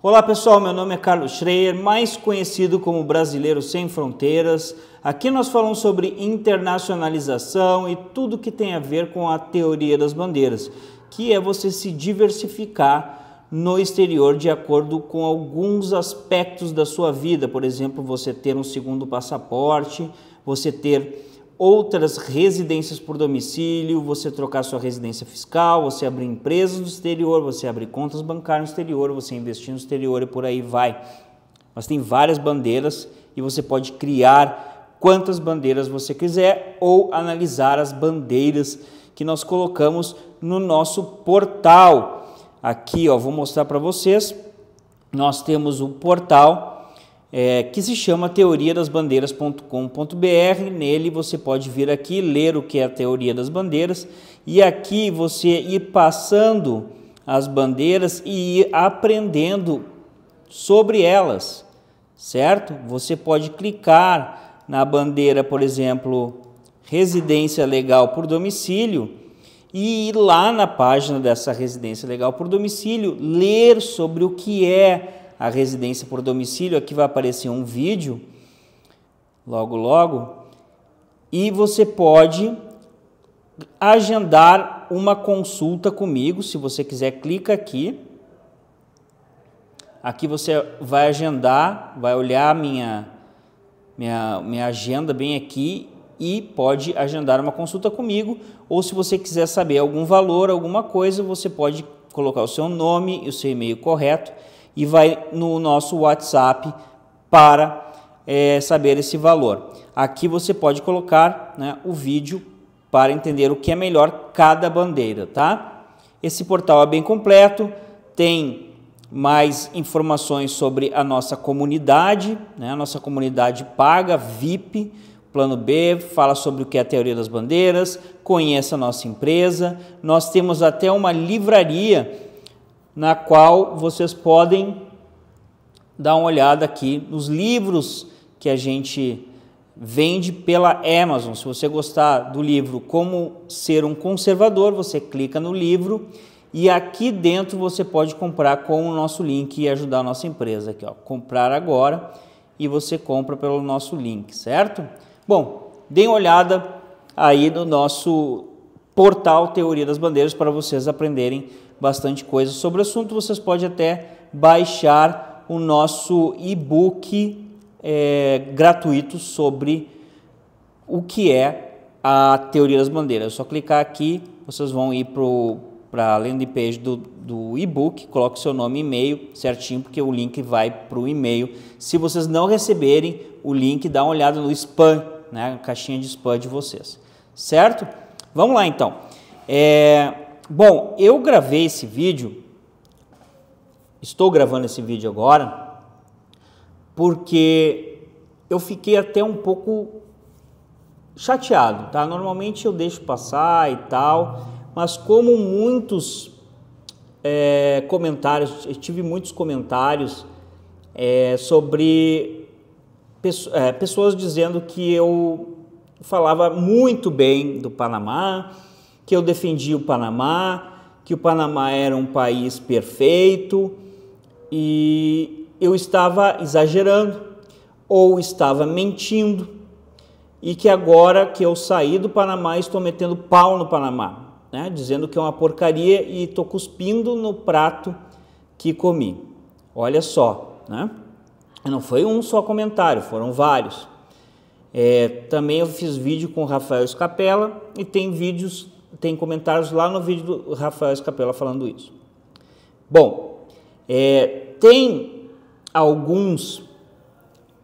Olá pessoal, meu nome é Carlos Schreier, mais conhecido como Brasileiro Sem Fronteiras. Aqui nós falamos sobre internacionalização e tudo que tem a ver com a teoria das bandeiras, que é você se diversificar no exterior de acordo com alguns aspectos da sua vida, por exemplo, você ter um segundo passaporte, você ter outras residências por domicílio, você trocar sua residência fiscal, você abrir empresas no exterior, você abrir contas bancárias no exterior, você investir no exterior e por aí vai. Mas tem várias bandeiras e você pode criar quantas bandeiras você quiser ou analisar as bandeiras que nós colocamos no nosso portal. Aqui, ó, vou mostrar para vocês. Nós temos o portal é, que se chama teoria das bandeiras.com.br. Nele você pode vir aqui ler o que é a teoria das bandeiras e aqui você ir passando as bandeiras e ir aprendendo sobre elas, certo? Você pode clicar na bandeira, por exemplo, residência legal por domicílio e ir lá na página dessa residência legal por domicílio ler sobre o que é a residência por domicílio. Aqui vai aparecer um vídeo logo logo e você pode agendar uma consulta comigo, se você quiser clica aqui. Aqui você vai agendar, vai olhar minha minha, minha agenda bem aqui e pode agendar uma consulta comigo. Ou se você quiser saber algum valor, alguma coisa, você pode colocar o seu nome e o seu e-mail correto e vai no nosso WhatsApp para é, saber esse valor. Aqui você pode colocar né, o vídeo para entender o que é melhor cada bandeira, tá? Esse portal é bem completo, tem mais informações sobre a nossa comunidade, né? a nossa comunidade paga, VIP, Plano B, fala sobre o que é a teoria das bandeiras, conheça a nossa empresa. Nós temos até uma livraria na qual vocês podem dar uma olhada aqui nos livros que a gente vende pela Amazon. Se você gostar do livro Como Ser um Conservador, você clica no livro e aqui dentro você pode comprar com o nosso link e ajudar a nossa empresa aqui, ó, comprar agora e você compra pelo nosso link, certo? Bom, deem uma olhada aí no nosso portal Teoria das Bandeiras para vocês aprenderem bastante coisa sobre o assunto. Vocês podem até baixar o nosso e-book é, gratuito sobre o que é a teoria das bandeiras. É só clicar aqui, vocês vão ir para a landing page do, do e-book, coloque seu nome e e-mail certinho, porque o link vai para o e-mail. Se vocês não receberem o link, dá uma olhada no spam, né, na caixinha de spam de vocês. Certo? Vamos lá então. É, Bom, eu gravei esse vídeo, estou gravando esse vídeo agora, porque eu fiquei até um pouco chateado, tá? Normalmente eu deixo passar e tal, mas como muitos é, comentários, eu tive muitos comentários é, sobre é, pessoas dizendo que eu falava muito bem do Panamá, que eu defendi o Panamá, que o Panamá era um país perfeito e eu estava exagerando ou estava mentindo e que agora que eu saí do Panamá estou metendo pau no Panamá, né? dizendo que é uma porcaria e estou cuspindo no prato que comi. Olha só, né? não foi um só comentário, foram vários. É, também eu fiz vídeo com o Rafael Escapela e tem vídeos tem comentários lá no vídeo do Rafael Escapela falando isso. Bom, é, tem alguns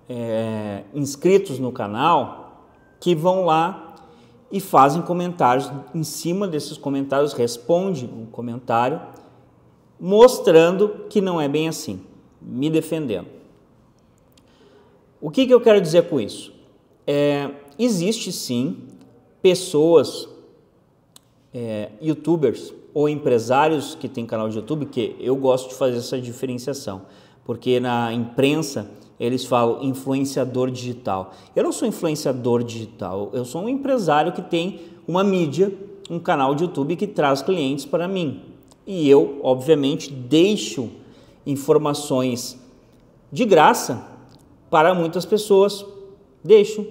é, inscritos no canal que vão lá e fazem comentários. Em cima desses comentários, responde um comentário mostrando que não é bem assim, me defendendo. O que, que eu quero dizer com isso? É, existe sim pessoas é, youtubers ou empresários que têm canal de YouTube, que eu gosto de fazer essa diferenciação, porque na imprensa eles falam influenciador digital. Eu não sou influenciador digital, eu sou um empresário que tem uma mídia, um canal de YouTube que traz clientes para mim. E eu, obviamente, deixo informações de graça para muitas pessoas, deixo,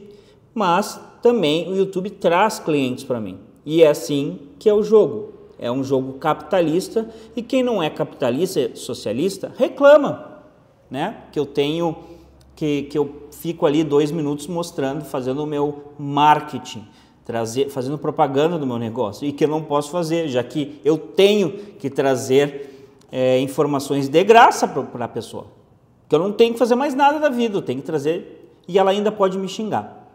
mas também o YouTube traz clientes para mim. E é assim que é o jogo. É um jogo capitalista e quem não é capitalista, socialista, reclama, né? Que eu tenho que, que eu fico ali dois minutos mostrando, fazendo o meu marketing, trazer, fazendo propaganda do meu negócio e que eu não posso fazer, já que eu tenho que trazer é, informações de graça para a pessoa. Que eu não tenho que fazer mais nada da vida, eu tenho que trazer e ela ainda pode me xingar,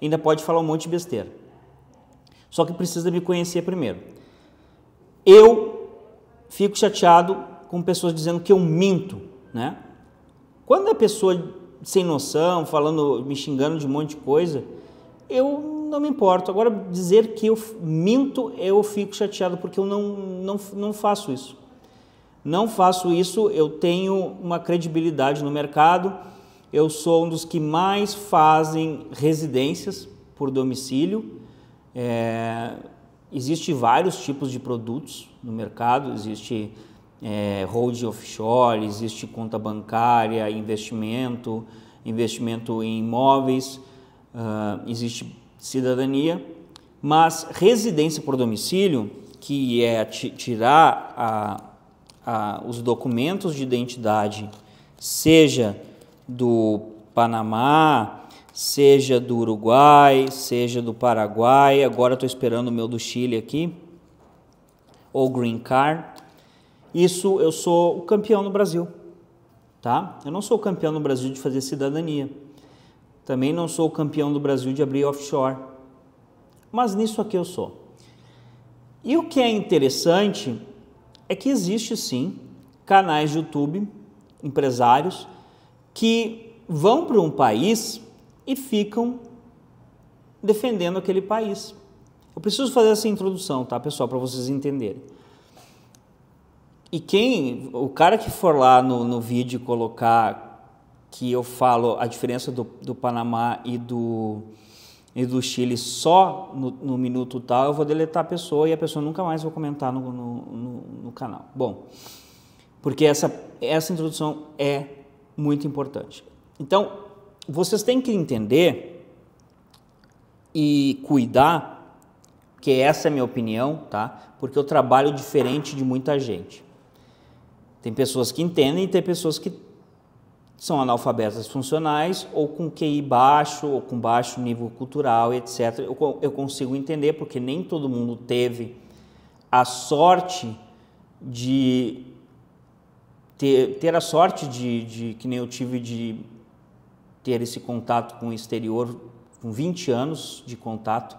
ainda pode falar um monte de besteira. Só que precisa me conhecer primeiro. Eu fico chateado com pessoas dizendo que eu minto, né? Quando a é pessoa sem noção, falando, me xingando de um monte de coisa, eu não me importo. Agora, dizer que eu minto, eu fico chateado porque eu não, não, não faço isso. Não faço isso, eu tenho uma credibilidade no mercado, eu sou um dos que mais fazem residências por domicílio, é, existe vários tipos de produtos no mercado, existe é, hold offshore, existe conta bancária, investimento, investimento em imóveis, uh, existe cidadania, mas residência por domicílio, que é tirar a, a, os documentos de identidade, seja do Panamá, seja do Uruguai, seja do Paraguai, agora estou esperando o meu do Chile aqui, ou Green Card. Isso eu sou o campeão no Brasil, tá? Eu não sou o campeão no Brasil de fazer cidadania. Também não sou o campeão do Brasil de abrir offshore. Mas nisso aqui eu sou. E o que é interessante é que existe sim canais de YouTube, empresários, que vão para um país e ficam defendendo aquele país. Eu preciso fazer essa introdução, tá, pessoal, para vocês entenderem. E quem, o cara que for lá no, no vídeo colocar que eu falo a diferença do, do Panamá e do, e do Chile só no, no, minuto tal, eu vou deletar a pessoa e a pessoa nunca mais vai comentar no, no, no canal. Bom, porque essa, essa introdução é muito importante. Então, vocês têm que entender e cuidar, que essa é a minha opinião, tá? Porque eu trabalho diferente de muita gente. Tem pessoas que entendem e tem pessoas que são analfabetas funcionais ou com QI baixo ou com baixo nível cultural, etc. Eu, eu consigo entender porque nem todo mundo teve a sorte de ter, ter a sorte de, de que nem eu tive de ter esse contato com o exterior, com 20 anos de contato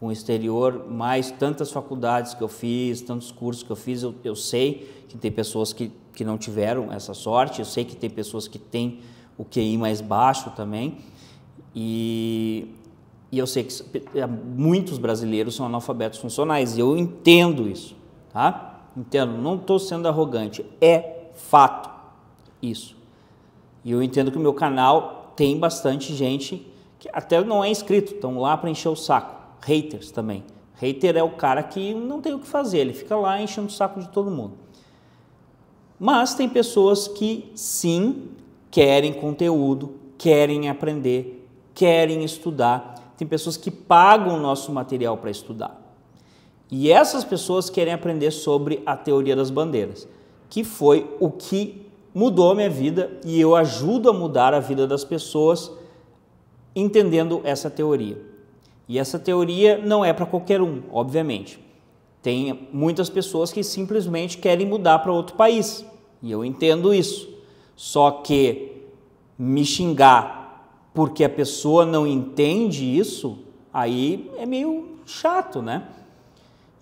com o exterior, mais tantas faculdades que eu fiz, tantos cursos que eu fiz, eu, eu sei que tem pessoas que, que não tiveram essa sorte, eu sei que tem pessoas que têm o QI mais baixo também, e, e eu sei que é, muitos brasileiros são analfabetos funcionais, e eu entendo isso, tá? Entendo, não estou sendo arrogante, é fato isso. E eu entendo que o meu canal tem bastante gente que até não é inscrito, estão lá para encher o saco. Haters também. Hater é o cara que não tem o que fazer, ele fica lá enchendo o saco de todo mundo. Mas tem pessoas que sim querem conteúdo, querem aprender, querem estudar. Tem pessoas que pagam o nosso material para estudar. E essas pessoas querem aprender sobre a teoria das bandeiras, que foi o que mudou a minha vida e eu ajudo a mudar a vida das pessoas entendendo essa teoria. E essa teoria não é para qualquer um, obviamente. Tem muitas pessoas que simplesmente querem mudar para outro país, e eu entendo isso. Só que me xingar porque a pessoa não entende isso, aí é meio chato, né?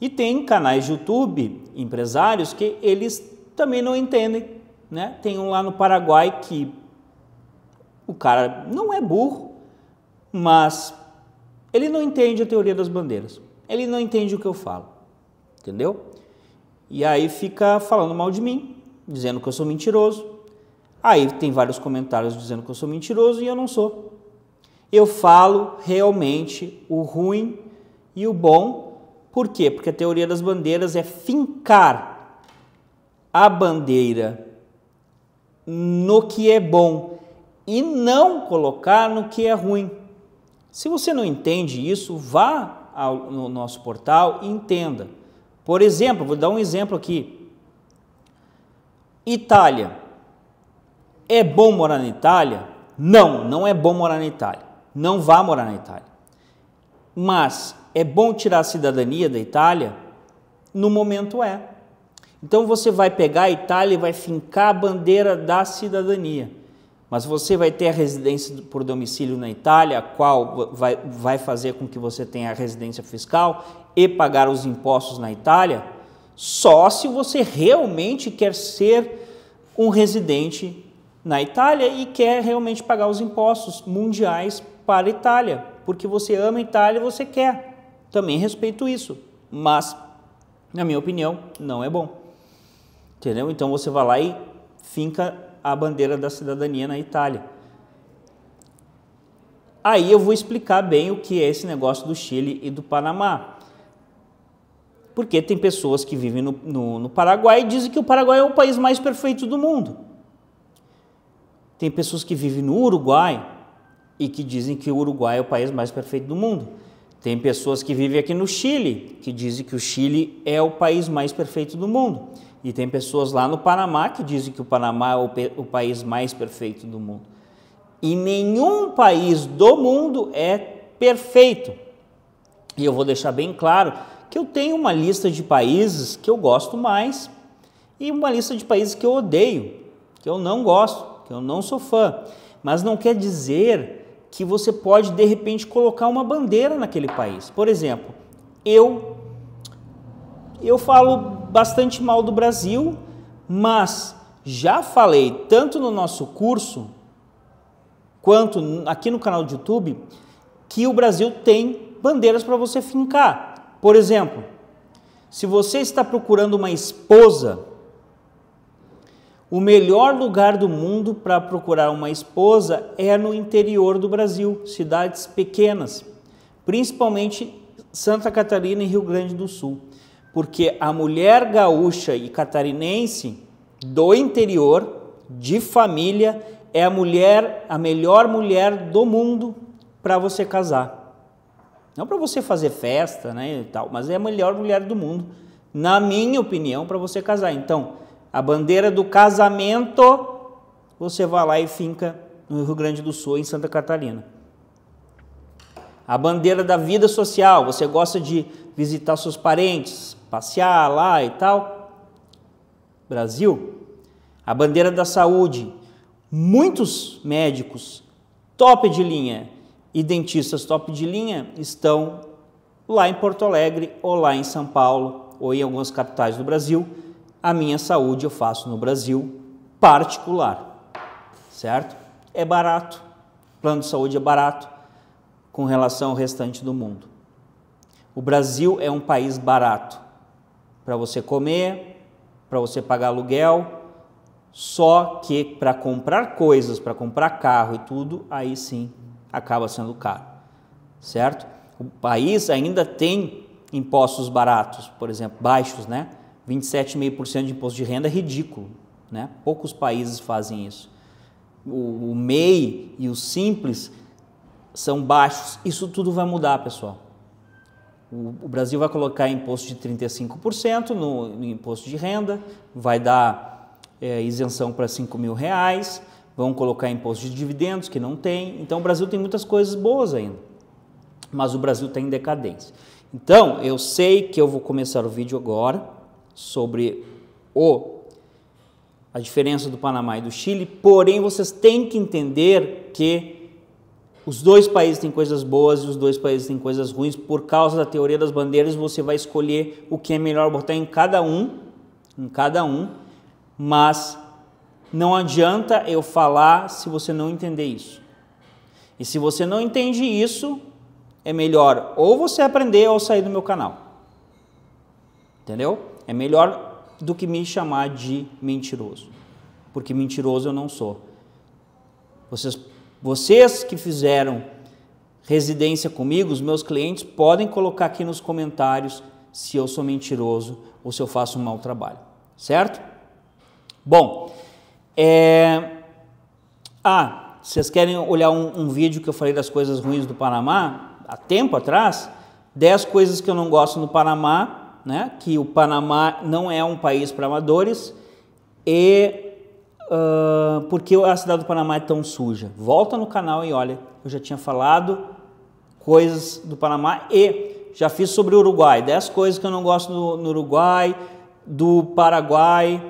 E tem canais de YouTube, empresários, que eles também não entendem né? Tem um lá no Paraguai que o cara não é burro, mas ele não entende a teoria das bandeiras. Ele não entende o que eu falo, entendeu? E aí fica falando mal de mim, dizendo que eu sou mentiroso. Aí tem vários comentários dizendo que eu sou mentiroso e eu não sou. Eu falo realmente o ruim e o bom. Por quê? Porque a teoria das bandeiras é fincar a bandeira no que é bom e não colocar no que é ruim. Se você não entende isso, vá ao, no nosso portal e entenda. Por exemplo, vou dar um exemplo aqui. Itália. É bom morar na Itália? Não, não é bom morar na Itália. Não vá morar na Itália. Mas é bom tirar a cidadania da Itália? No momento é. Então você vai pegar a Itália e vai fincar a bandeira da cidadania. Mas você vai ter a residência por domicílio na Itália, a qual vai, vai fazer com que você tenha a residência fiscal e pagar os impostos na Itália, só se você realmente quer ser um residente na Itália e quer realmente pagar os impostos mundiais para a Itália, porque você ama a Itália e você quer. Também respeito isso, mas, na minha opinião, não é bom. Entendeu? Então você vai lá e finca a bandeira da cidadania na Itália. Aí eu vou explicar bem o que é esse negócio do Chile e do Panamá. Porque tem pessoas que vivem no, no, no, Paraguai e dizem que o Paraguai é o país mais perfeito do mundo. Tem pessoas que vivem no Uruguai e que dizem que o Uruguai é o país mais perfeito do mundo. Tem pessoas que vivem aqui no Chile que dizem que o Chile é o país mais perfeito do mundo. E tem pessoas lá no Panamá que dizem que o Panamá é o, país mais perfeito do mundo. E nenhum país do mundo é perfeito. E eu vou deixar bem claro que eu tenho uma lista de países que eu gosto mais e uma lista de países que eu odeio, que eu não gosto, que eu não sou fã. Mas não quer dizer que você pode de repente colocar uma bandeira naquele país. Por exemplo, eu eu falo bastante mal do Brasil, mas já falei tanto no nosso curso quanto aqui no canal do YouTube que o Brasil tem bandeiras para você fincar. Por exemplo, se você está procurando uma esposa, o melhor lugar do mundo para procurar uma esposa é no interior do Brasil, cidades pequenas, principalmente Santa Catarina e Rio Grande do Sul porque a mulher gaúcha e catarinense do interior, de família, é a mulher, a melhor mulher do mundo para você casar. Não para você fazer festa, né, e tal, mas é a melhor mulher do mundo, na minha opinião, para você casar. Então, a bandeira do casamento você vai lá e finca no Rio Grande do Sul, em Santa Catarina. A bandeira da vida social, você gosta de visitar seus parentes, passear lá e tal. Brasil, a bandeira da saúde, muitos médicos top de linha e dentistas top de linha estão lá em Porto Alegre ou lá em São Paulo ou em algumas capitais do Brasil. A minha saúde eu faço no Brasil particular, certo? É barato, plano de saúde é barato com relação ao restante do mundo. O Brasil é um país barato para você comer, para você pagar aluguel. Só que para comprar coisas, para comprar carro e tudo, aí sim acaba sendo caro, certo? O país ainda tem impostos baratos, por exemplo, baixos, né? 27,5% de imposto de renda é ridículo, né? Poucos países fazem isso. O, o MEI e o Simples são baixos. Isso tudo vai mudar, pessoal. O, Brasil vai colocar imposto de 35% no, no imposto de renda, vai dar é, isenção para 5 mil reais, vão colocar imposto de dividendos, que não tem. Então o Brasil tem muitas coisas boas ainda, mas o Brasil está em decadência. Então eu sei que eu vou começar o vídeo agora sobre o a diferença do Panamá e do Chile, porém vocês têm que entender que os dois países têm coisas boas e os dois países têm coisas ruins. Por causa da teoria das bandeiras, você vai escolher o que é melhor botar em cada um, em cada um, mas não adianta eu falar se você não entender isso. E se você não entende isso, é melhor ou você aprender ou sair do meu canal. Entendeu? É melhor do que me chamar de mentiroso. Porque mentiroso eu não sou. Vocês vocês que fizeram residência comigo, os meus clientes, podem colocar aqui nos comentários se eu sou mentiroso ou se eu faço um mau trabalho, certo? Bom, é... ah, vocês querem olhar um, um vídeo que eu falei das coisas ruins do Panamá há tempo atrás? 10 coisas que eu não gosto no Panamá, né? Que o Panamá não é um país para amadores e uh, por que a cidade do Panamá é tão suja. Volta no canal e olha, eu já tinha falado coisas do Panamá e já fiz sobre o Uruguai, 10 coisas que eu não gosto no, no Uruguai, do Paraguai,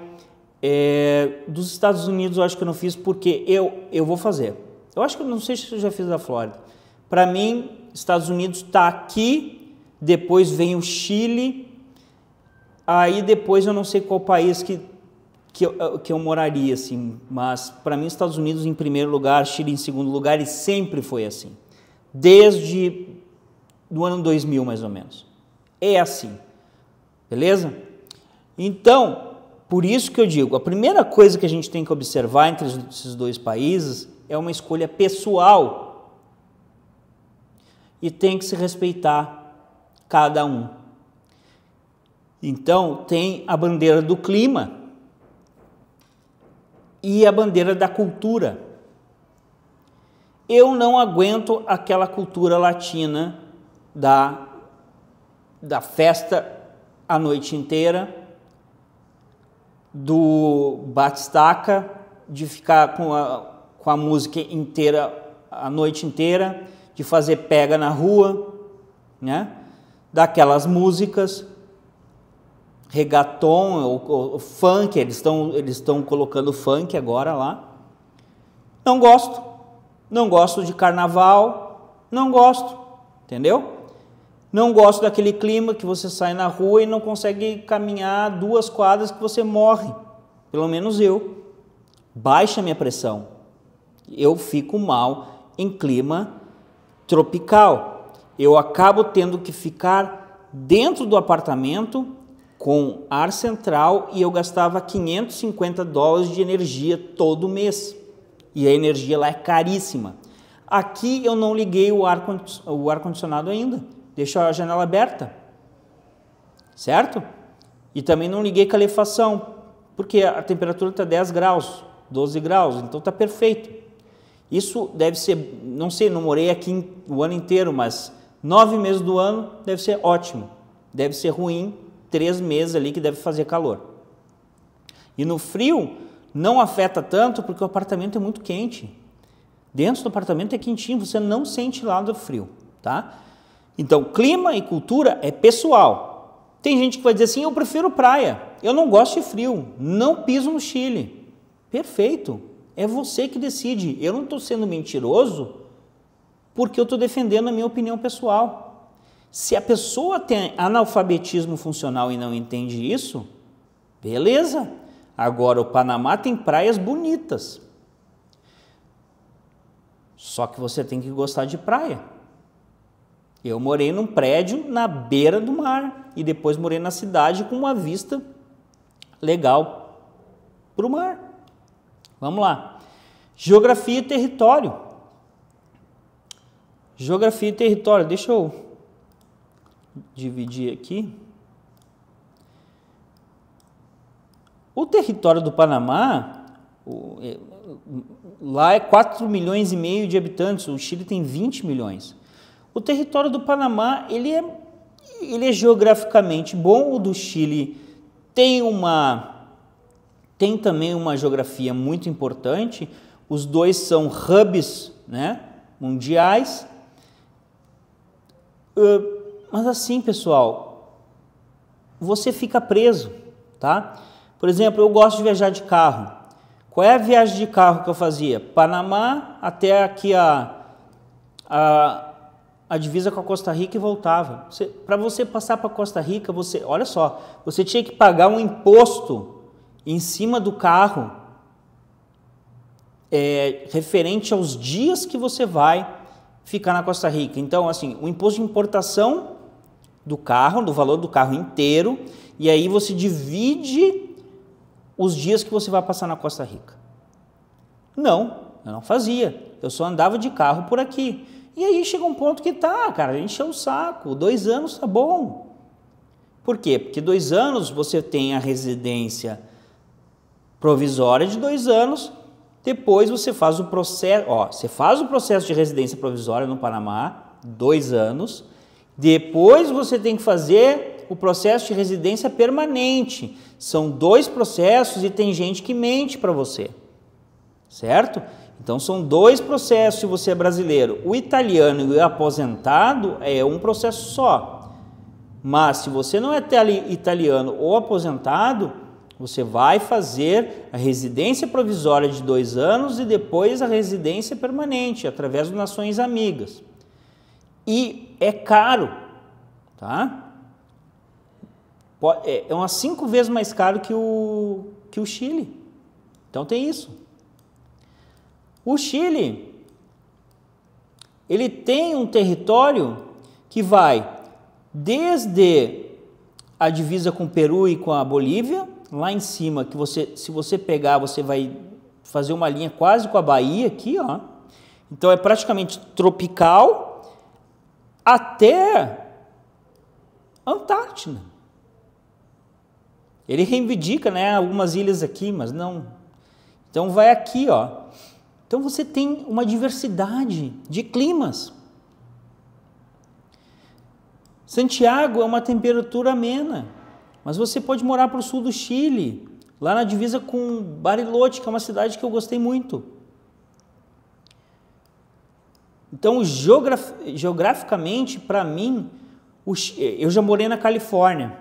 é, dos Estados Unidos eu acho que eu não fiz porque eu, eu vou fazer. Eu acho que eu não sei se eu já fiz da Flórida. Para mim, Estados Unidos está aqui, depois vem o Chile, aí depois eu não sei qual país que que eu, que eu moraria, assim. Mas para mim, Estados Unidos em primeiro lugar, Chile em segundo lugar, e sempre foi assim. Desde do ano 2000, mais ou menos. É assim. Beleza? Então, por isso que eu digo, a primeira coisa que a gente tem que observar entre esses dois países é uma escolha pessoal. E tem que se respeitar cada um. Então, tem a bandeira do clima e a bandeira da cultura. Eu não aguento aquela cultura latina da, da festa a noite inteira, do batistaca, de ficar com a, com a música inteira, a noite inteira, de fazer pega na rua, né? daquelas músicas regaton, ou, ou, funk, eles estão eles estão colocando funk agora lá. Não gosto. Não gosto de carnaval, não gosto, entendeu? Não gosto daquele clima que você sai na rua e não consegue caminhar duas quadras que você morre. Pelo menos eu. Baixa minha pressão. Eu fico mal em clima tropical. Eu acabo tendo que ficar dentro do apartamento com ar central e eu gastava 550 dólares de energia todo mês. E a energia lá é caríssima. Aqui eu não liguei o ar, o ar condicionado ainda. Deixo a janela aberta. Certo? E também não liguei calefação, porque a temperatura está 10 graus, 12 graus, então está perfeito. Isso deve ser, não sei, não morei aqui o ano inteiro, mas nove meses do ano deve ser ótimo. Deve ser ruim três meses ali que deve fazer calor. E no frio não afeta tanto porque o apartamento é muito quente. Dentro do apartamento é quentinho, você não sente lá do frio, tá? Então, clima e cultura é pessoal. Tem gente que vai dizer assim: eu prefiro praia, eu não gosto de frio, não piso no Chile. Perfeito, é você que decide. Eu não estou sendo mentiroso porque eu estou defendendo a minha opinião pessoal. Se a pessoa tem analfabetismo funcional e não entende isso, beleza. Agora, o Panamá tem praias bonitas. Só que você tem que gostar de praia. Eu morei num prédio na beira do mar e depois morei na cidade com uma vista legal para o mar. Vamos lá. Geografia e território. Geografia e território. Deixa eu dividir aqui. O território do Panamá, é, lá é 4 milhões e meio de habitantes, o Chile tem 20 milhões. O território do Panamá, ele é, ele é geograficamente bom, o do Chile tem uma tem também uma geografia muito importante, os dois são hubs né, mundiais. Uh, mas assim, pessoal, você fica preso, tá? Por exemplo, eu gosto de viajar de carro. Qual é a viagem de carro que eu fazia? Panamá até aqui a, a, a divisa com a Costa Rica e voltava. Para você passar para Costa Rica, você, olha só, você tinha que pagar um imposto em cima do carro é, referente aos dias que você vai ficar na Costa Rica. Então, assim, o imposto de importação do carro, do valor do carro inteiro, e aí você divide os dias que você vai passar na Costa Rica. Não, eu não fazia. Eu só andava de carro por aqui. E aí chega um ponto que tá, cara, encheu o saco. Dois anos tá bom. Por quê? Porque dois anos você tem a residência provisória de dois anos. Depois você faz o processo, ó, você faz o processo de residência provisória no Panamá, dois anos. Depois você tem que fazer o processo de residência permanente. São dois processos e tem gente que mente para você, certo? Então são dois processos se você é brasileiro. O italiano e o aposentado é um processo só. Mas se você não é italiano ou aposentado, você vai fazer a residência provisória de dois anos e depois a residência permanente através de nações amigas e é caro, tá? É, é umas cinco vezes mais caro que o, que o Chile. Então tem isso. O Chile, ele tem um território que vai desde a divisa com o Peru e com a Bolívia, lá em cima, que você, se você pegar, você vai fazer uma linha quase com a Bahia aqui, ó. Então é praticamente tropical, até Antártida. Ele reivindica, né, algumas ilhas aqui, mas não. Então vai aqui, ó. Então você tem uma diversidade de climas. Santiago é uma temperatura amena, mas você pode morar para o sul do Chile, lá na divisa com Bariloche, que é uma cidade que eu gostei muito. Então, geograf geograficamente, para mim, eu já morei na Califórnia.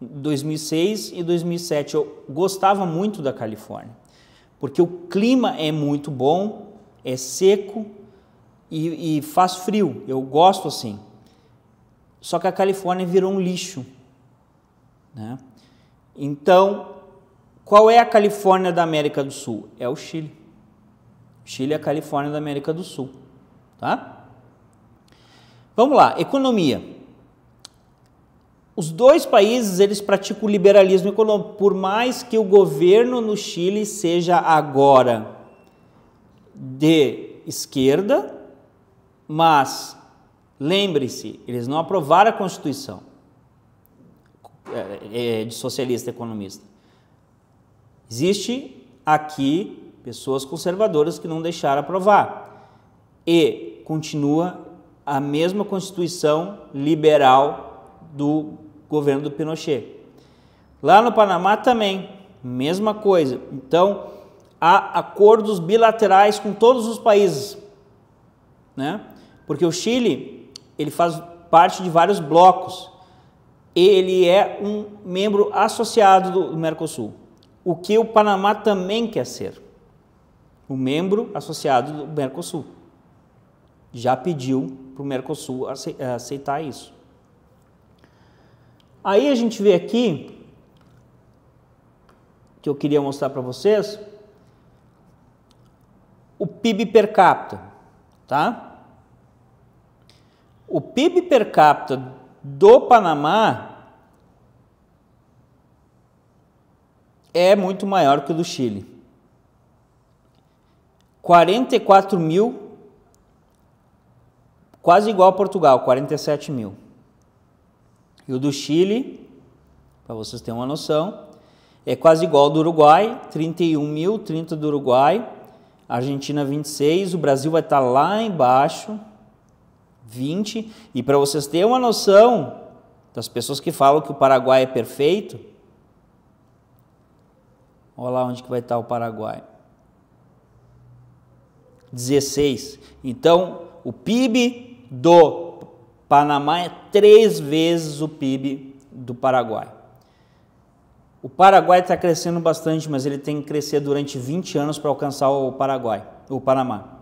2006 e 2007 eu gostava muito da Califórnia, porque o clima é muito bom, é seco e, e faz frio. Eu gosto assim. Só que a Califórnia virou um lixo. Né? Então, qual é a Califórnia da América do Sul? É o Chile. Chile é a Califórnia da América do Sul, tá? Vamos lá, economia. Os dois países eles praticam o liberalismo econômico, por mais que o governo no Chile seja agora de esquerda, mas lembre-se, eles não aprovaram a Constituição é, é, de socialista economista. Existe aqui pessoas conservadoras que não deixaram aprovar. E continua a mesma constituição liberal do governo do Pinochet. Lá no Panamá também, mesma coisa. Então, há acordos bilaterais com todos os países, né? Porque o Chile, ele faz parte de vários blocos. Ele é um membro associado do Mercosul, o que o Panamá também quer ser o membro associado do Mercosul. Já pediu para o Mercosul eh, aceitar isso. Aí a gente vê aqui, que eu queria mostrar para vocês, o PIB per capita, tá? O PIB per capita do Panamá é muito maior que o do Chile. 44 mil, quase igual a Portugal, 47 mil. E o do Chile, para vocês terem uma noção, é quase igual ao do Uruguai, 31 mil, 30 do Uruguai, Argentina 26, o Brasil vai estar tá lá embaixo, 20. E para vocês terem uma noção das pessoas que falam que o Paraguai é perfeito, olha lá onde que vai estar tá o Paraguai. 16. Então, o PIB do Panamá é três vezes o PIB do Paraguai. O Paraguai está crescendo bastante, mas ele tem que crescer durante 20 anos para alcançar o Paraguai, o Panamá.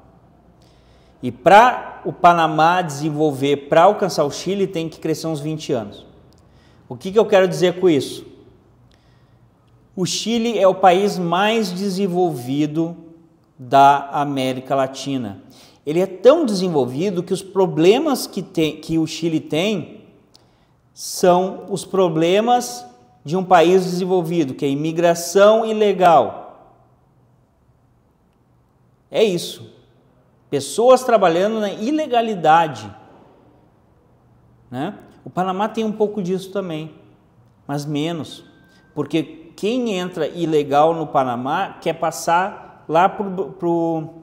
E para o Panamá desenvolver, para alcançar o Chile, tem que crescer uns 20 anos. O que, que eu quero dizer com isso? O Chile é o país mais desenvolvido da América Latina. Ele é tão desenvolvido que os problemas que, tem, que o Chile tem são os problemas de um país desenvolvido, que é imigração ilegal. É isso. Pessoas trabalhando na ilegalidade. Né? O Panamá tem um pouco disso também, mas menos. Porque quem entra ilegal no Panamá quer passar lá pro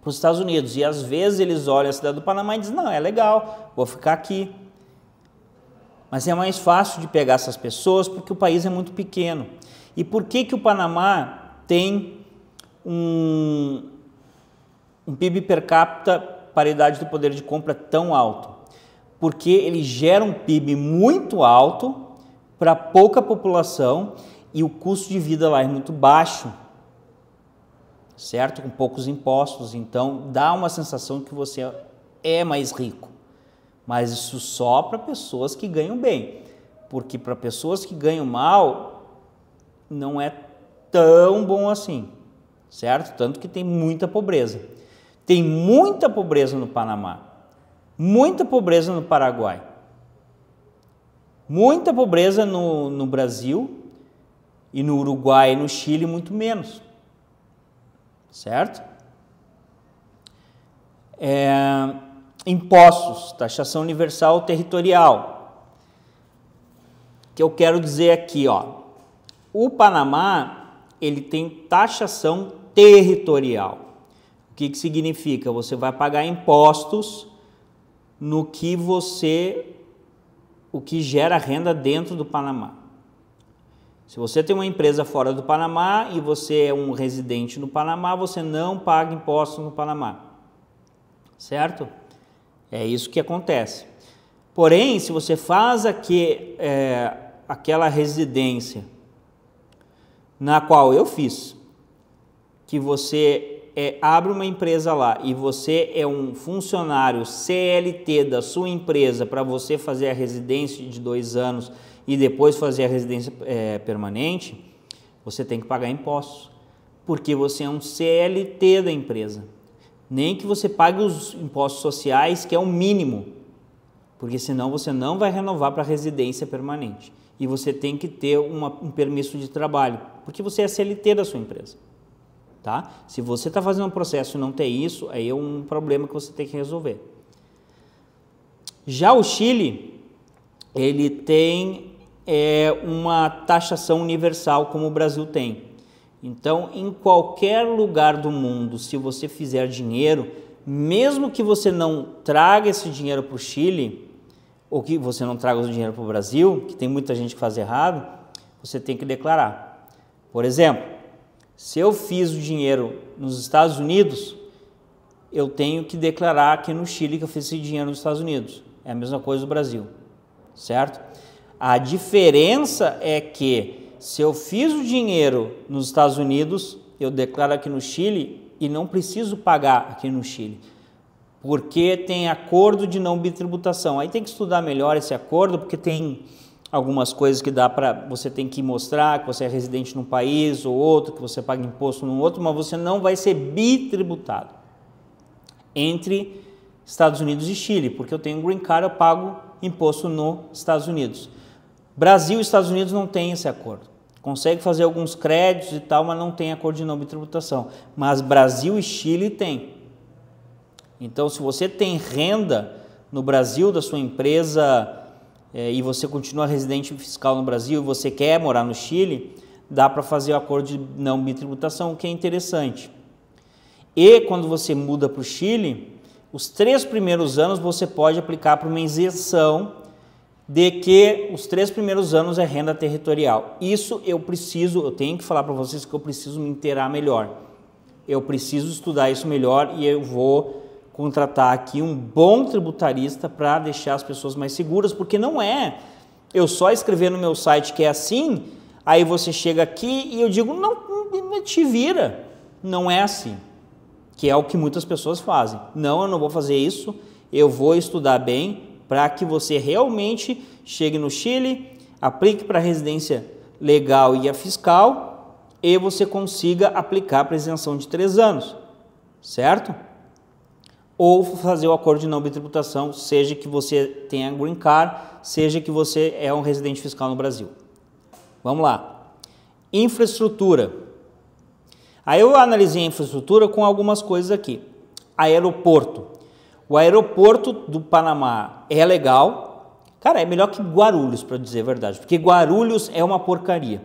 para os Estados Unidos. E às vezes eles olham a cidade do Panamá e dizem: não, é legal, vou ficar aqui. Mas é mais fácil de pegar essas pessoas porque o país é muito pequeno. E por que, que o Panamá tem um, um PIB per capita, paridade do poder de compra tão alto? Porque ele gera um PIB muito alto para pouca população e o custo de vida lá é muito baixo certo? Com poucos impostos, então dá uma sensação que você é mais rico. Mas isso só para pessoas que ganham bem, porque para pessoas que ganham mal não é tão bom assim, certo? Tanto que tem muita pobreza. Tem muita pobreza no Panamá, muita pobreza no Paraguai, muita pobreza no, no Brasil e no Uruguai e no Chile, muito menos certo? É, impostos, taxação universal territorial. O que eu quero dizer aqui, ó, o Panamá ele tem taxação territorial. O que, que significa? Você vai pagar impostos no que você, o que gera renda dentro do Panamá. Se você tem uma empresa fora do Panamá e você é um residente no Panamá, você não paga impostos no Panamá. Certo? É isso que acontece. Porém, se você faz aqui, é, aquela residência na qual eu fiz, que você é, abre uma empresa lá e você é um funcionário CLT da sua empresa para você fazer a residência de dois anos e depois fazer a residência é, permanente, você tem que pagar impostos, porque você é um CLT da empresa. Nem que você pague os impostos sociais, que é o mínimo, porque senão você não vai renovar para residência permanente. E você tem que ter uma, um permisso de trabalho, porque você é CLT da sua empresa tá? Se você está fazendo um processo e não tem isso, aí é um problema que você tem que resolver. Já o Chile, ele tem é, uma taxação universal como o Brasil tem. Então, em qualquer lugar do mundo, se você fizer dinheiro, mesmo que você não traga esse dinheiro para o Chile, ou que você não traga o dinheiro para o Brasil, que tem muita gente que faz errado, você tem que declarar. Por exemplo, se eu fiz o dinheiro nos Estados Unidos, eu tenho que declarar aqui no Chile que eu fiz esse dinheiro nos Estados Unidos. É a mesma coisa do Brasil, certo? A diferença é que se eu fiz o dinheiro nos Estados Unidos, eu declaro aqui no Chile e não preciso pagar aqui no Chile, porque tem acordo de não bitributação. Aí tem que estudar melhor esse acordo, porque tem algumas coisas que dá para você tem que mostrar que você é residente num país ou outro, que você paga imposto num outro, mas você não vai ser bitributado entre Estados Unidos e Chile, porque eu tenho um green card, eu pago imposto nos Estados Unidos. Brasil e Estados Unidos não tem esse acordo. Consegue fazer alguns créditos e tal, mas não tem acordo de não bitributação. Mas Brasil e Chile tem. Então, se você tem renda no Brasil da sua empresa é, e você continua residente fiscal no Brasil e você quer morar no Chile, dá para fazer o acordo de não bitributação, o que é interessante. E quando você muda para o Chile, os três primeiros anos você pode aplicar para uma isenção de que os três primeiros anos é renda territorial. Isso eu preciso, eu tenho que falar para vocês que eu preciso me inteirar melhor. Eu preciso estudar isso melhor e eu vou contratar aqui um bom tributarista para deixar as pessoas mais seguras, porque não é eu só escrever no meu site que é assim, aí você chega aqui e eu digo, não, te vira. Não é assim, que é o que muitas pessoas fazem. Não, eu não vou fazer isso, eu vou estudar bem para que você realmente chegue no Chile, aplique para a residência legal e a fiscal e você consiga aplicar para isenção de três anos, certo? ou fazer o acordo de não tributação, seja que você tenha green card, seja que você é um residente fiscal no Brasil. Vamos lá. Infraestrutura. Aí eu analisei a infraestrutura com algumas coisas aqui. Aeroporto. O aeroporto do Panamá é legal. Cara, é melhor que Guarulhos, para dizer a verdade, porque Guarulhos é uma porcaria.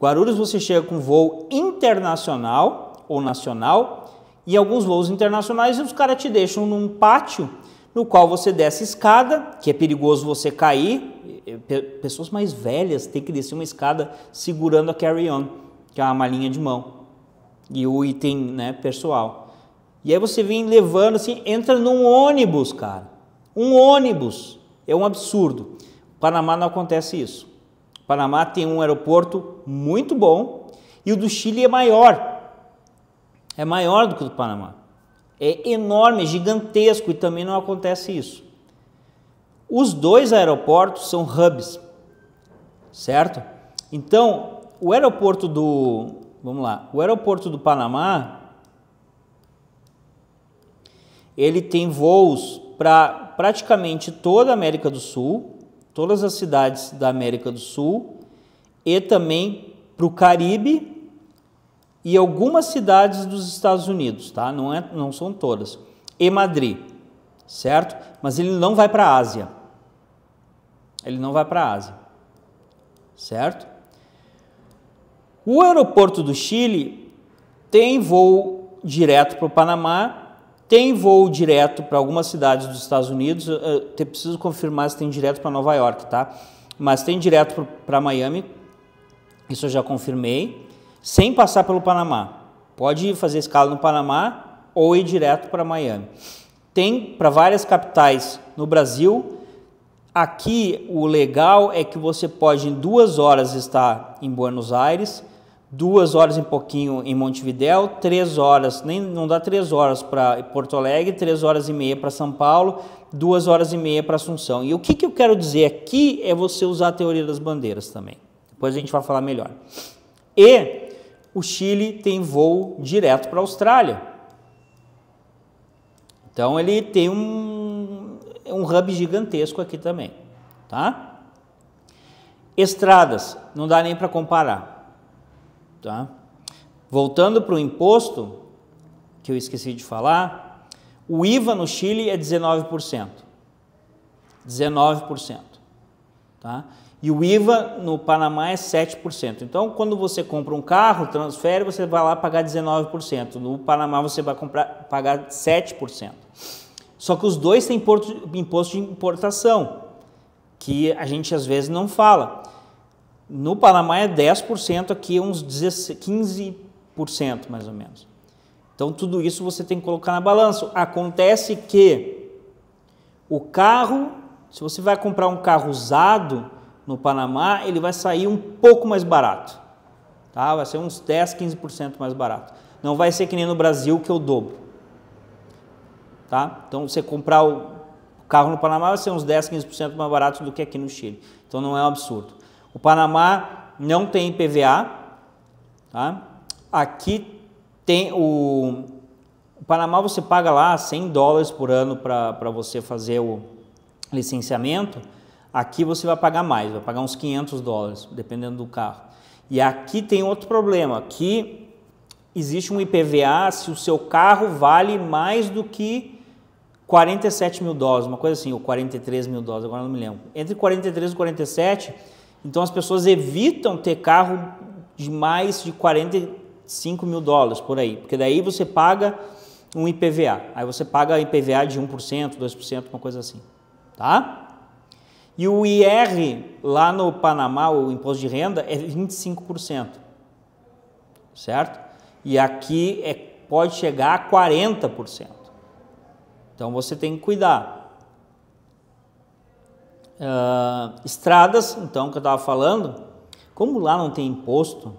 Guarulhos você chega com voo internacional ou nacional em alguns voos internacionais, os caras te deixam num pátio no qual você desce escada, que é perigoso você cair. Pessoas mais velhas têm que descer uma escada segurando a carry-on, que é uma malinha de mão, e o item né, pessoal. E aí você vem levando assim, entra num ônibus, cara. Um ônibus. É um absurdo. O Panamá não acontece isso. O Panamá tem um aeroporto muito bom e o do Chile é maior é maior do que o do Panamá. É enorme, é gigantesco e também não acontece isso. Os dois aeroportos são hubs, certo? Então, o aeroporto do, vamos lá, o aeroporto do Panamá, ele tem voos para praticamente toda a América do Sul, todas as cidades da América do Sul e também para o Caribe e algumas cidades dos Estados Unidos, tá? Não, é, não são todas. E Madrid, certo? Mas ele não vai para a Ásia. Ele não vai para a Ásia, certo? O aeroporto do Chile tem voo direto para o Panamá, tem voo direto para algumas cidades dos Estados Unidos. Eu eh, preciso confirmar se tem direto para Nova York, tá? Mas tem direto para Miami, isso eu já confirmei sem passar pelo Panamá. Pode fazer escala no Panamá ou ir direto para Miami. Tem para várias capitais no Brasil. Aqui o legal é que você pode em duas horas estar em Buenos Aires, duas horas e pouquinho em Montevidéu, três horas, nem não dá três horas para Porto Alegre, três horas e meia para São Paulo, duas horas e meia para Assunção. E o que, que eu quero dizer aqui é você usar a teoria das bandeiras também. Depois a gente vai falar melhor. E o Chile tem voo direto para a Austrália. Então ele tem um, um hub gigantesco aqui também, tá? Estradas, não dá nem para comparar, tá? Voltando para o imposto, que eu esqueci de falar, o IVA no Chile é 19%. 19%, tá? E o IVA no Panamá é 7%. Então, quando você compra um carro, transfere, você vai lá pagar 19%. No Panamá, você vai comprar, pagar 7%. Só que os dois têm imposto de importação, que a gente às vezes não fala. No Panamá é 10%, aqui é uns 15% mais ou menos. Então, tudo isso você tem que colocar na balança. Acontece que o carro, se você vai comprar um carro usado, no Panamá, ele vai sair um pouco mais barato. Tá? Vai ser uns 10, 15% mais barato. Não vai ser que nem no Brasil, que é o dobro. Tá? Então, você comprar o carro no Panamá vai ser uns 10, 15% mais barato do que aqui no Chile. Então, não é um absurdo. O Panamá não tem IPVA. Tá? Aqui tem o... o Panamá você paga lá 100 dólares por ano para você fazer o licenciamento Aqui você vai pagar mais, vai pagar uns 500 dólares, dependendo do carro. E aqui tem outro problema, aqui existe um IPVA se o seu carro vale mais do que 47 mil dólares, uma coisa assim, ou 43 mil dólares, agora não me lembro. Entre 43 e 47, então as pessoas evitam ter carro de mais de 45 mil dólares por aí, porque daí você paga um IPVA, aí você paga IPVA de 1%, 2%, uma coisa assim, tá? E o IR lá no Panamá, o imposto de renda, é 25%. Certo? E aqui é, pode chegar a 40%. Então você tem que cuidar. Uh, estradas, então, que eu estava falando, como lá não tem imposto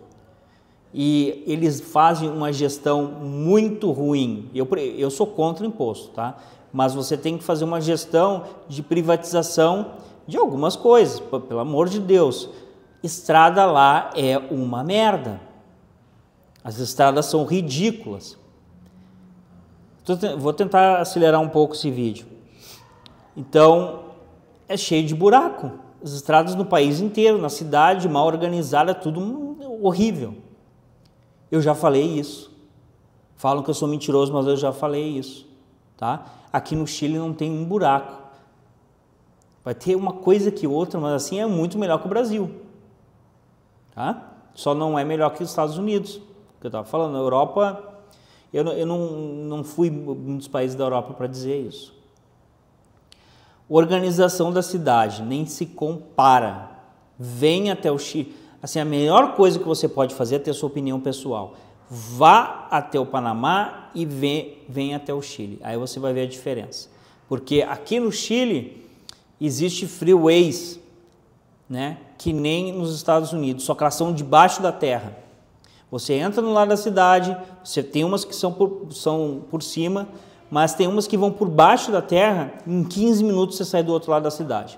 e eles fazem uma gestão muito ruim, eu, eu sou contra o imposto, tá? Mas você tem que fazer uma gestão de privatização de algumas coisas, pelo amor de Deus. Estrada lá é uma merda. As estradas são ridículas. Vou tentar acelerar um pouco esse vídeo. Então, é cheio de buraco. As estradas no país inteiro, na cidade, mal organizada, tudo horrível. Eu já falei isso. Falam que eu sou mentiroso, mas eu já falei isso. Tá? Aqui no Chile não tem um buraco. Vai ter uma coisa que outra, mas assim é muito melhor que o Brasil. Tá? Só não é melhor que os Estados Unidos. Que eu estava falando, a Europa. Eu, eu não, não fui muitos países da Europa para dizer isso. Organização da cidade, nem se compara. Vem até o Chile. Assim, a melhor coisa que você pode fazer é ter sua opinião pessoal. Vá até o Panamá e vem, vem até o Chile. Aí você vai ver a diferença. Porque aqui no Chile existe freeways, né? que nem nos Estados Unidos, só que elas são debaixo da terra. Você entra no lado da cidade, você tem umas que são por, são por cima, mas tem umas que vão por baixo da terra, em 15 minutos você sai do outro lado da cidade.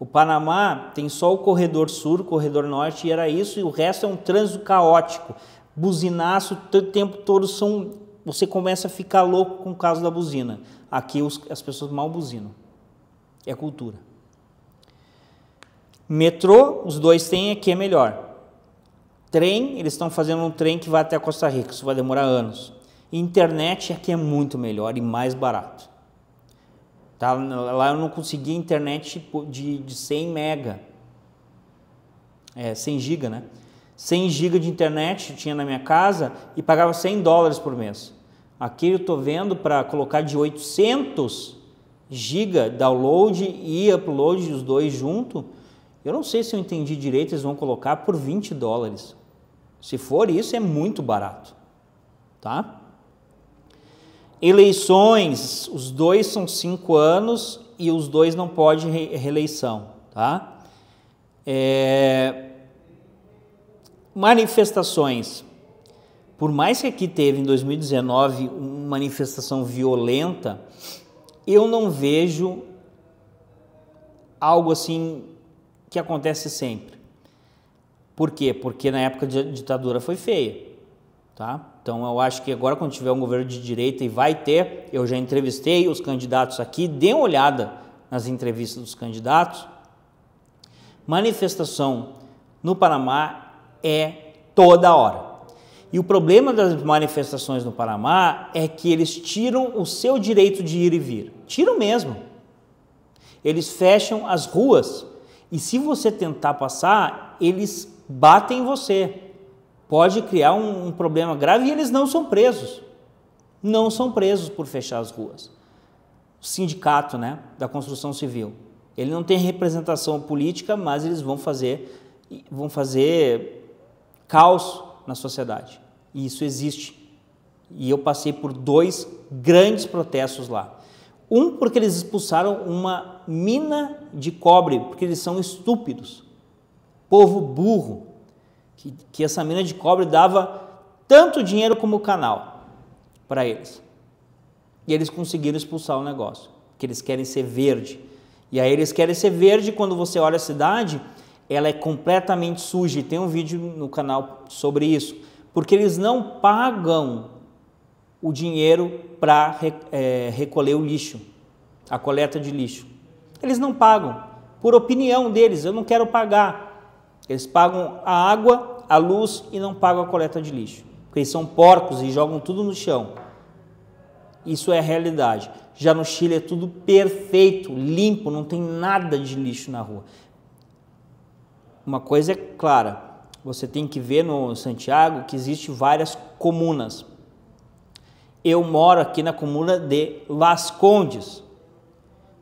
O Panamá tem só o corredor sul, o corredor norte, e era isso, e o resto é um trânsito caótico. Buzinaço o tempo todo são. Você começa a ficar louco com o caso da buzina. Aqui os, as pessoas mal buzinam é cultura. Metrô, os dois têm aqui é melhor. Trem, eles estão fazendo um trem que vai até Costa Rica, isso vai demorar anos. Internet aqui é muito melhor e mais barato. Tá? Lá eu não consegui internet de, de 100 mega, é, 100 giga, né? 100 giga de internet tinha na minha casa e pagava 100 dólares por mês. Aqui eu estou vendo para colocar de 800 giga, download e upload, os dois junto, eu não sei se eu entendi direito, eles vão colocar por 20 dólares. Se for isso, é muito barato. Tá? Eleições, os dois são cinco anos e os dois não pode re reeleição. Tá? É... Manifestações. Por mais que aqui teve em 2019 uma manifestação violenta, eu não vejo algo assim que acontece sempre. Por quê? Porque na época de ditadura foi feia, tá? Então eu acho que agora quando tiver um governo de direita e vai ter, eu já entrevistei os candidatos aqui, dê uma olhada nas entrevistas dos candidatos. Manifestação no Panamá é toda hora. E o problema das manifestações no Panamá é que eles tiram o seu direito de ir e vir. Tiram mesmo. Eles fecham as ruas e se você tentar passar, eles batem em você. Pode criar um, um problema grave e eles não são presos. Não são presos por fechar as ruas. O sindicato né, da construção civil. Ele não tem representação política, mas eles vão fazer, vão fazer caos na sociedade. E isso existe. E eu passei por dois grandes protestos lá. Um, porque eles expulsaram uma mina de cobre, porque eles são estúpidos. Povo burro. Que, que essa mina de cobre dava tanto dinheiro como o canal para eles. E eles conseguiram expulsar o negócio, que eles querem ser verde. E aí eles querem ser verde quando você olha a cidade, ela é completamente suja. E tem um vídeo no canal sobre isso. Porque eles não pagam o dinheiro para é, recolher o lixo, a coleta de lixo. Eles não pagam. Por opinião deles, eu não quero pagar. Eles pagam a água, a luz e não pagam a coleta de lixo. Porque eles são porcos e jogam tudo no chão. Isso é a realidade. Já no Chile é tudo perfeito, limpo, não tem nada de lixo na rua uma coisa é clara, você tem que ver no Santiago que existe várias comunas. Eu moro aqui na comuna de Las Condes,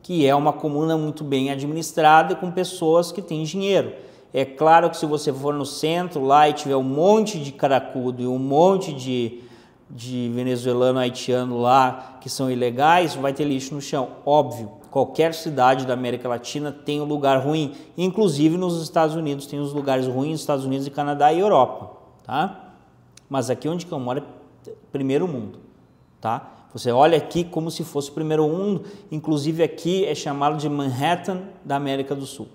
que é uma comuna muito bem administrada com pessoas que têm dinheiro. É claro que se você for no centro lá e tiver um monte de caracudo e um monte de, de venezuelano haitiano lá que são ilegais, vai ter lixo no chão, óbvio. Qualquer cidade da América Latina tem um lugar ruim. Inclusive nos Estados Unidos tem os lugares ruins, Estados Unidos e Canadá e Europa, tá? Mas aqui onde eu moro é primeiro mundo, tá? Você olha aqui como se fosse o primeiro mundo, inclusive aqui é chamado de Manhattan da América do Sul.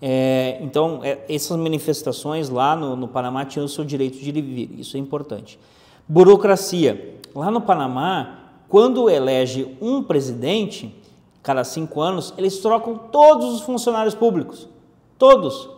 É, então, é, essas manifestações lá no, no Panamá tinham o seu direito de viver, isso é importante. Burocracia. Lá no Panamá, quando elege um presidente, cada cinco anos, eles trocam todos os funcionários públicos. Todos.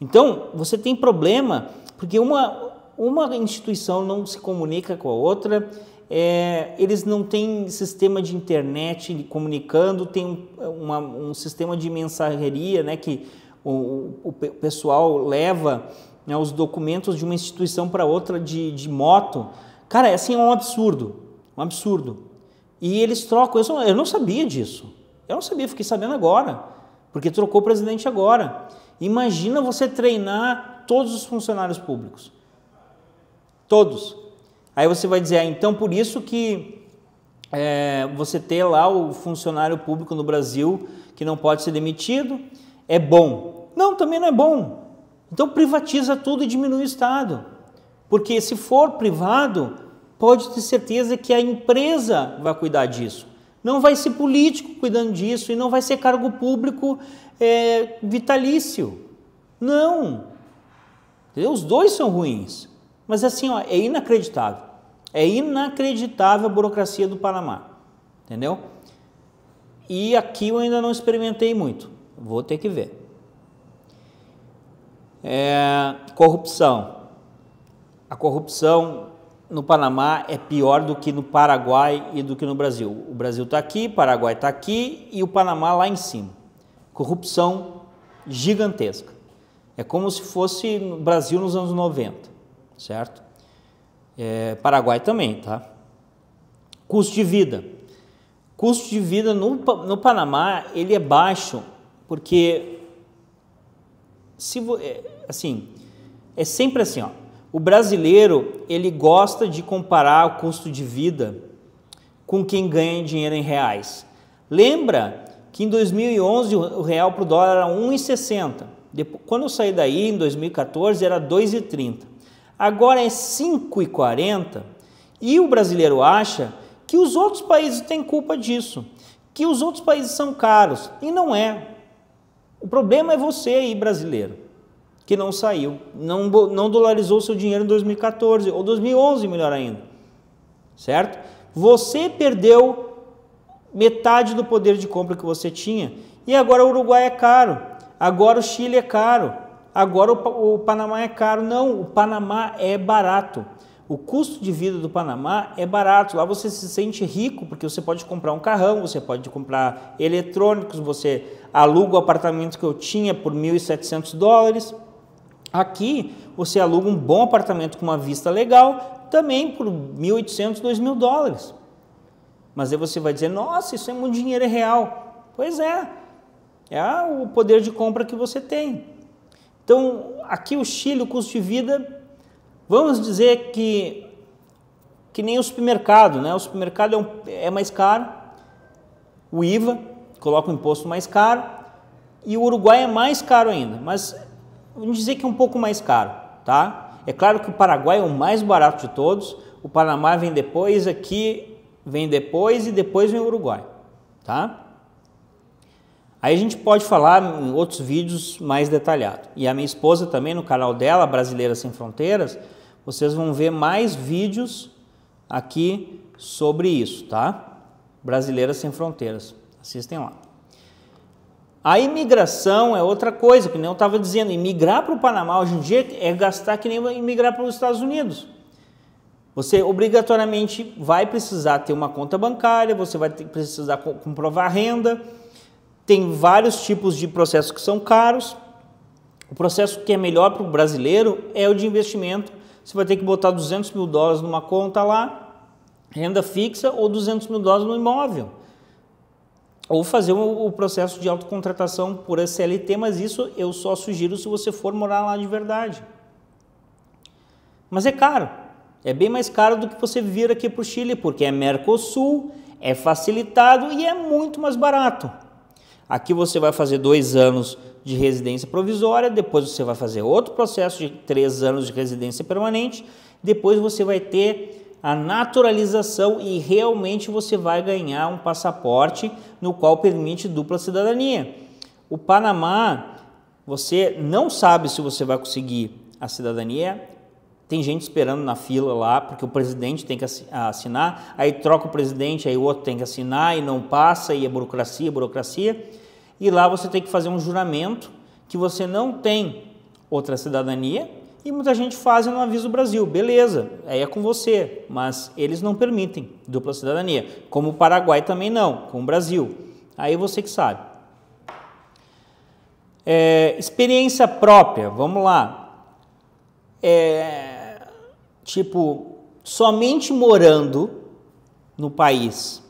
Então, você tem problema, porque uma, uma instituição não se comunica com a outra, é, eles não têm sistema de internet comunicando, tem um, uma, um sistema de mensageria né, que o, o pessoal leva né, os documentos de uma instituição para outra de, de moto. Cara, é, assim é um absurdo, um absurdo. E eles trocam. Eu, só, eu não sabia disso. Eu não sabia, fiquei sabendo agora. Porque trocou o presidente agora. Imagina você treinar todos os funcionários públicos. Todos. Aí você vai dizer, ah, então por isso que é, você ter lá o funcionário público no Brasil que não pode ser demitido é bom. Não, também não é bom. Então privatiza tudo e diminui o Estado. Porque se for privado, pode ter certeza que a empresa vai cuidar disso. Não vai ser político cuidando disso e não vai ser cargo público é, vitalício. Não. Entendeu? Os dois são ruins. Mas assim, ó, é inacreditável. É inacreditável a burocracia do Panamá. Entendeu? E aqui eu ainda não experimentei muito. Vou ter que ver. É, corrupção. A corrupção no Panamá é pior do que no Paraguai e do que no Brasil. O Brasil está aqui, Paraguai está aqui e o Panamá lá em cima. Corrupção gigantesca. É como se fosse no Brasil nos anos 90, certo? É, Paraguai também, tá? Custo de vida. Custo de vida no, no Panamá ele é baixo porque se é, assim é sempre assim, ó o brasileiro, ele gosta de comparar o custo de vida com quem ganha dinheiro em reais. Lembra que em 2011 o real para o dólar era 1,60. Quando eu saí daí, em 2014, era 2,30. Agora é 5,40 e o brasileiro acha que os outros países têm culpa disso, que os outros países são caros. E não é. O problema é você aí, brasileiro que não saiu, não, não dolarizou seu dinheiro em 2014 ou 2011, melhor ainda, certo? Você perdeu metade do poder de compra que você tinha e agora o Uruguai é caro, agora o Chile é caro, agora o, o Panamá é caro. Não, o Panamá é barato. O custo de vida do Panamá é barato. Lá você se sente rico porque você pode comprar um carrão, você pode comprar eletrônicos, você aluga o apartamento que eu tinha por 1.700 dólares Aqui você aluga um bom apartamento com uma vista legal, também por 1.800, 2.000 dólares. Mas aí você vai dizer, nossa, isso é muito dinheiro, é real. Pois é, é o poder de compra que você tem. Então, aqui o Chile, o custo de vida, vamos dizer que, que nem o supermercado, né? O supermercado é, um, é mais caro, o IVA coloca o um imposto mais caro, e o Uruguai é mais caro ainda. Mas vamos dizer que é um pouco mais caro, tá? É claro que o Paraguai é o mais barato de todos, o Panamá vem depois, aqui vem depois e depois vem o Uruguai, tá? Aí a gente pode falar em outros vídeos mais detalhado. E a minha esposa também no canal dela, Brasileira Sem Fronteiras, vocês vão ver mais vídeos aqui sobre isso, tá? Brasileira Sem Fronteiras. Assistem lá. A imigração é outra coisa, que nem eu estava dizendo. Imigrar para o Panamá hoje em dia é gastar que nem imigrar para os Estados Unidos. Você obrigatoriamente vai precisar ter uma conta bancária, você vai ter, precisar comprovar renda. Tem vários tipos de processos que são caros. O processo que é melhor para o brasileiro é o de investimento. Você vai ter que botar 200 mil dólares numa conta lá, renda fixa, ou 200 mil dólares no imóvel ou fazer o processo de autocontratação por SLT, mas isso eu só sugiro se você for morar lá de verdade. Mas é caro, é bem mais caro do que você vir aqui para o Chile, porque é Mercosul, é facilitado e é muito mais barato. Aqui você vai fazer dois anos de residência provisória, depois você vai fazer outro processo de três anos de residência permanente, depois você vai ter a naturalização e realmente você vai ganhar um passaporte no qual permite dupla cidadania. O Panamá, você não sabe se você vai conseguir a cidadania. Tem gente esperando na fila lá, porque o presidente tem que assinar, aí troca o presidente, aí o outro tem que assinar e não passa, e é burocracia, burocracia. E lá você tem que fazer um juramento que você não tem outra cidadania, e muita gente faz e não avisa o Brasil, beleza, aí é com você, mas eles não permitem dupla cidadania, como o Paraguai também não, com o Brasil. Aí você que sabe. É, experiência própria, vamos lá. É, tipo, somente morando no país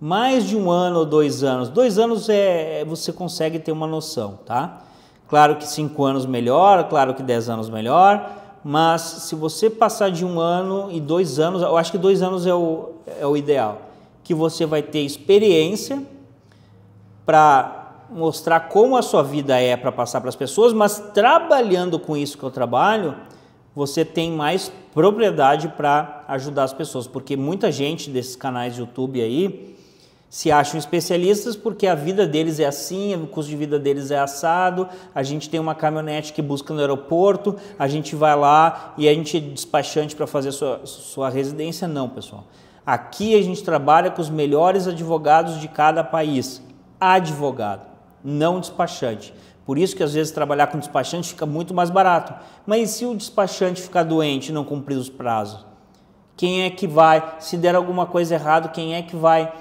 mais de um ano ou dois anos, dois anos é você consegue ter uma noção, tá? Claro que cinco anos melhor, claro que dez anos melhor, mas se você passar de um ano e dois anos, eu acho que dois anos é o, é o ideal, que você vai ter experiência para mostrar como a sua vida é para passar para as pessoas, mas trabalhando com isso que eu trabalho, você tem mais propriedade para ajudar as pessoas, porque muita gente desses canais de YouTube aí se acham especialistas porque a vida deles é assim, o custo de vida deles é assado, a gente tem uma caminhonete que busca no aeroporto, a gente vai lá e a gente é despachante para fazer sua, sua residência. Não, pessoal. Aqui a gente trabalha com os melhores advogados de cada país. Advogado, não despachante. Por isso que às vezes trabalhar com despachante fica muito mais barato. Mas e se o despachante ficar doente e não cumprir os prazos? Quem é que vai? Se der alguma coisa errada, quem é que vai?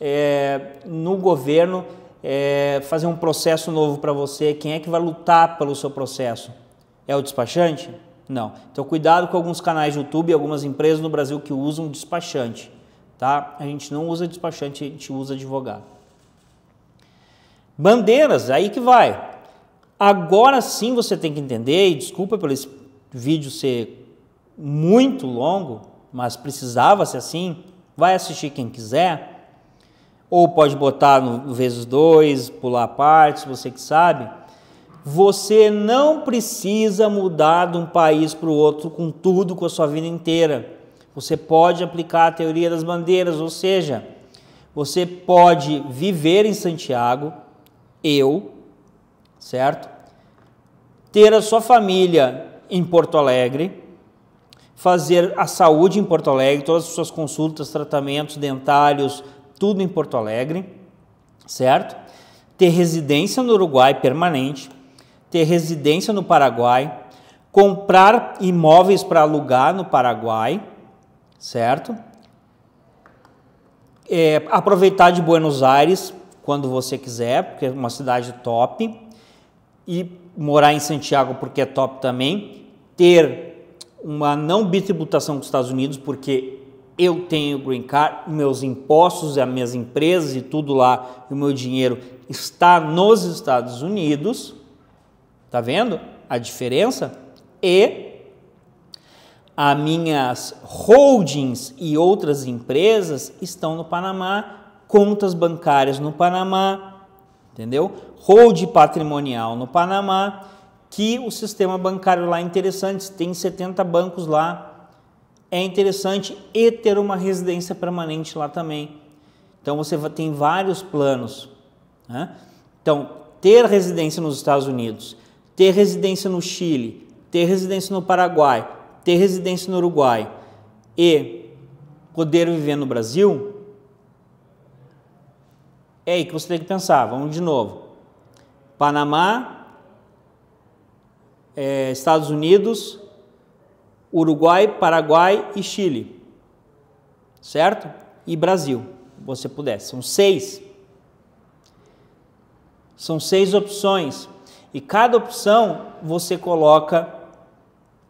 é, no governo é, fazer um processo novo para você, quem é que vai lutar pelo seu processo? É o despachante? Não. Então cuidado com alguns canais do YouTube, e algumas empresas no Brasil que usam despachante, tá? A gente não usa despachante, a gente usa advogado. Bandeiras, aí que vai. Agora sim você tem que entender, e desculpa pelo vídeo ser muito longo, mas precisava ser assim. Vai assistir quem quiser ou pode botar no vezes 2, pular partes, você que sabe. Você não precisa mudar de um país para o outro com tudo, com a sua vida inteira. Você pode aplicar a teoria das bandeiras, ou seja, você pode viver em Santiago, eu, certo? Ter a sua família em Porto Alegre, fazer a saúde em Porto Alegre, todas as suas consultas, tratamentos dentários, tudo em Porto Alegre, certo? Ter residência no Uruguai permanente, ter residência no Paraguai, comprar imóveis para alugar no Paraguai, certo? É, aproveitar de Buenos Aires quando você quiser, porque é uma cidade top, e morar em Santiago porque é top também, ter uma não bitributação com os Estados Unidos, porque eu tenho green card, meus impostos, as minhas empresas e tudo lá, o meu dinheiro está nos Estados Unidos. Tá vendo a diferença? E as minhas holdings e outras empresas estão no Panamá, contas bancárias no Panamá, entendeu? Hold patrimonial no Panamá, que o sistema bancário lá é interessante, tem 70 bancos lá, é interessante e ter uma residência permanente lá também. Então você tem vários planos. Né? Então, ter residência nos Estados Unidos, ter residência no Chile, ter residência no Paraguai, ter residência no Uruguai e poder viver no Brasil, é aí que você tem que pensar. Vamos de novo. Panamá, é, Estados Unidos, Uruguai, Paraguai e Chile, certo? E Brasil, você pudesse. São seis. São seis opções. E cada opção você coloca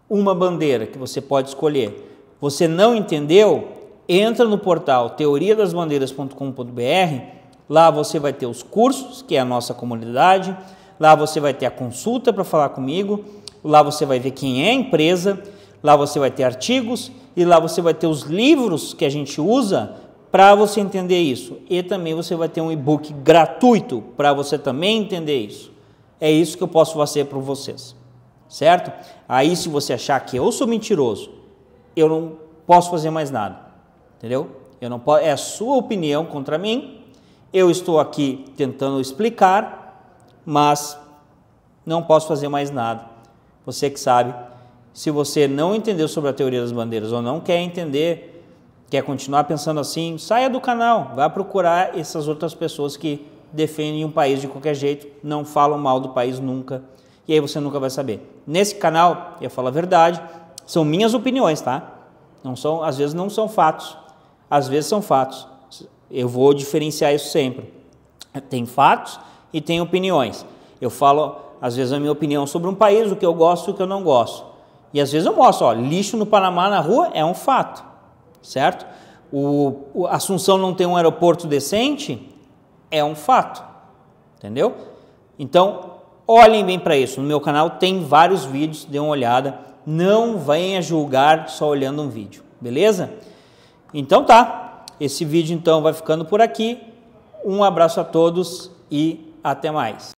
uma bandeira que você pode escolher. Você não entendeu? Entra no portal teoriadasbandeiras.com.br. Lá você vai ter os cursos, que é a nossa comunidade. Lá você vai ter a consulta para falar comigo. Lá você vai ver quem é a empresa Lá você vai ter artigos e lá você vai ter os livros que a gente usa para você entender isso. E também você vai ter um e-book gratuito para você também entender isso. É isso que eu posso fazer para vocês, certo? Aí, se você achar que eu sou mentiroso, eu não posso fazer mais nada, entendeu? Eu não posso, é a sua opinião contra mim. Eu estou aqui tentando explicar, mas não posso fazer mais nada. Você que sabe se você não entendeu sobre a teoria das bandeiras ou não quer entender, quer continuar pensando assim, saia do canal, vá procurar essas outras pessoas que defendem um país de qualquer jeito, não falam mal do país nunca, e aí você nunca vai saber. Nesse canal, eu falo a verdade, são minhas opiniões, tá? Não são, às vezes não são fatos, às vezes são fatos. Eu vou diferenciar isso sempre. Tem fatos e tem opiniões. Eu falo, às vezes, a minha opinião sobre um país, o que eu gosto e o que eu não gosto. E às vezes eu mostro, ó, lixo no Panamá na rua é um fato, certo? O, o Assunção não tem um aeroporto decente é um fato, entendeu? Então olhem bem para isso. No meu canal tem vários vídeos, dê uma olhada. Não venha julgar só olhando um vídeo, beleza? Então tá. Esse vídeo então vai ficando por aqui. Um abraço a todos e até mais.